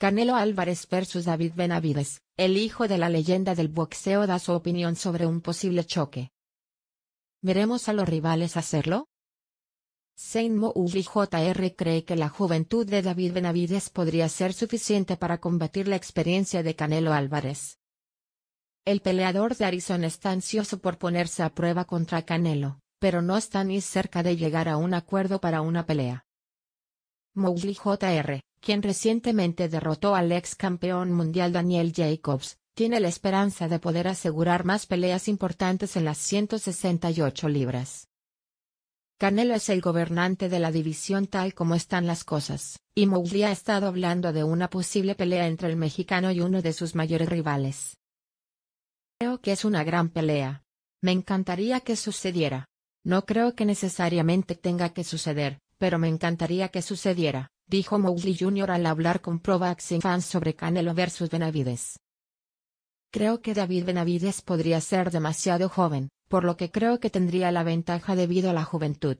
Canelo Álvarez versus David Benavides, el hijo de la leyenda del boxeo da su opinión sobre un posible choque. ¿Veremos a los rivales hacerlo? Saint y JR cree que la juventud de David Benavides podría ser suficiente para combatir la experiencia de Canelo Álvarez. El peleador de Arizona está ansioso por ponerse a prueba contra Canelo, pero no está ni cerca de llegar a un acuerdo para una pelea. Mowgli Jr., quien recientemente derrotó al ex campeón mundial Daniel Jacobs, tiene la esperanza de poder asegurar más peleas importantes en las 168 libras. Canelo es el gobernante de la división tal como están las cosas, y Mowgli ha estado hablando de una posible pelea entre el mexicano y uno de sus mayores rivales. Creo que es una gran pelea. Me encantaría que sucediera. No creo que necesariamente tenga que suceder, pero me encantaría que sucediera, dijo Mowgli Jr. al hablar con Provax Fans sobre Canelo versus Benavides. Creo que David Benavides podría ser demasiado joven, por lo que creo que tendría la ventaja debido a la juventud,